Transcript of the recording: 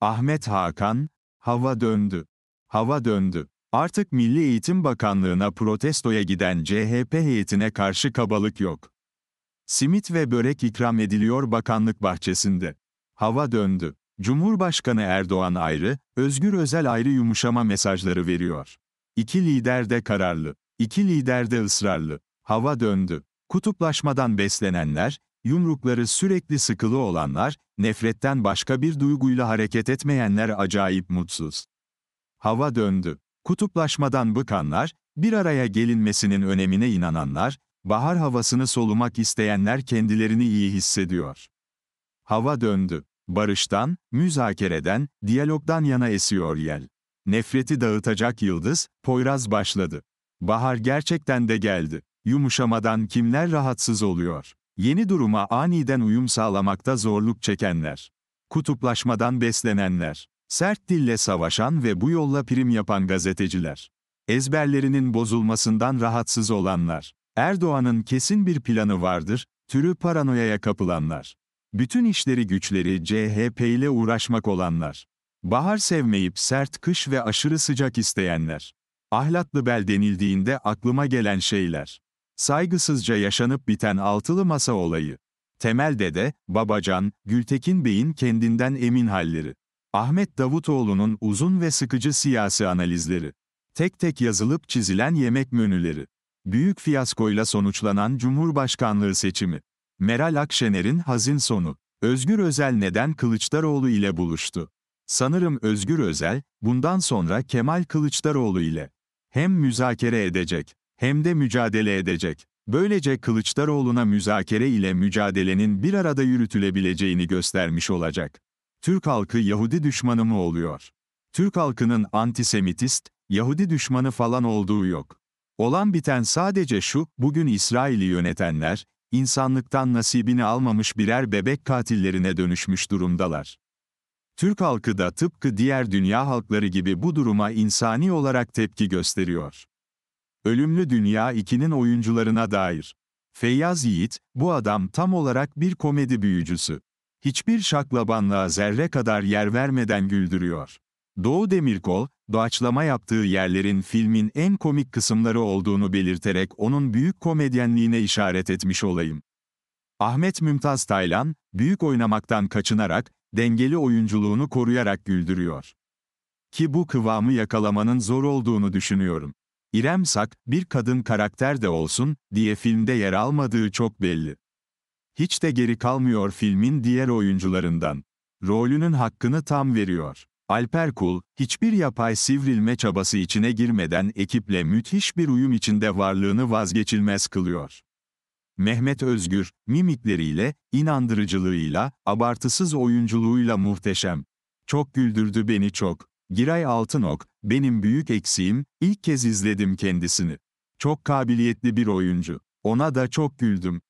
Ahmet Hakan, hava döndü. Hava döndü. Artık Milli Eğitim Bakanlığı'na protestoya giden CHP heyetine karşı kabalık yok. Simit ve börek ikram ediliyor bakanlık bahçesinde. Hava döndü. Cumhurbaşkanı Erdoğan ayrı, Özgür Özel ayrı yumuşama mesajları veriyor. İki lider de kararlı, iki lider de ısrarlı. Hava döndü. Kutuplaşmadan beslenenler, Yumrukları sürekli sıkılı olanlar, nefretten başka bir duyguyla hareket etmeyenler acayip mutsuz. Hava döndü. Kutuplaşmadan bıkanlar, bir araya gelinmesinin önemine inananlar, bahar havasını solumak isteyenler kendilerini iyi hissediyor. Hava döndü. Barıştan, müzakereden, diyalogdan yana esiyor yel. Nefreti dağıtacak yıldız, Poyraz başladı. Bahar gerçekten de geldi. Yumuşamadan kimler rahatsız oluyor? Yeni duruma aniden uyum sağlamakta zorluk çekenler. Kutuplaşmadan beslenenler. Sert dille savaşan ve bu yolla prim yapan gazeteciler. Ezberlerinin bozulmasından rahatsız olanlar. Erdoğan'ın kesin bir planı vardır, türü paranoyaya kapılanlar. Bütün işleri güçleri CHP ile uğraşmak olanlar. Bahar sevmeyip sert kış ve aşırı sıcak isteyenler. Ahlatlı bel denildiğinde aklıma gelen şeyler. Saygısızca yaşanıp biten altılı masa olayı. Temel Dede, Babacan, Gültekin Bey'in kendinden emin halleri. Ahmet Davutoğlu'nun uzun ve sıkıcı siyasi analizleri. Tek tek yazılıp çizilen yemek menüleri. Büyük fiyaskoyla sonuçlanan Cumhurbaşkanlığı seçimi. Meral Akşener'in hazin sonu. Özgür Özel neden Kılıçdaroğlu ile buluştu? Sanırım Özgür Özel, bundan sonra Kemal Kılıçdaroğlu ile hem müzakere edecek hem de mücadele edecek. Böylece Kılıçdaroğlu'na müzakere ile mücadelenin bir arada yürütülebileceğini göstermiş olacak. Türk halkı Yahudi düşmanı mı oluyor? Türk halkının antisemitist, Yahudi düşmanı falan olduğu yok. Olan biten sadece şu, bugün İsrail'i yönetenler, insanlıktan nasibini almamış birer bebek katillerine dönüşmüş durumdalar. Türk halkı da tıpkı diğer dünya halkları gibi bu duruma insani olarak tepki gösteriyor. Ölümlü Dünya 2'nin oyuncularına dair. Feyyaz Yiğit, bu adam tam olarak bir komedi büyücüsü. Hiçbir şaklabanlığa zerre kadar yer vermeden güldürüyor. Doğu Demirkol, doğaçlama yaptığı yerlerin filmin en komik kısımları olduğunu belirterek onun büyük komedyenliğine işaret etmiş olayım. Ahmet Mümtaz Taylan, büyük oynamaktan kaçınarak, dengeli oyunculuğunu koruyarak güldürüyor. Ki bu kıvamı yakalamanın zor olduğunu düşünüyorum. İrem Sak, bir kadın karakter de olsun, diye filmde yer almadığı çok belli. Hiç de geri kalmıyor filmin diğer oyuncularından. Rolünün hakkını tam veriyor. Alper Kul, hiçbir yapay sivrilme çabası içine girmeden ekiple müthiş bir uyum içinde varlığını vazgeçilmez kılıyor. Mehmet Özgür, mimikleriyle, inandırıcılığıyla, abartısız oyunculuğuyla muhteşem. Çok güldürdü beni çok. Giray Altınok, benim büyük eksiğim, ilk kez izledim kendisini. Çok kabiliyetli bir oyuncu. Ona da çok güldüm.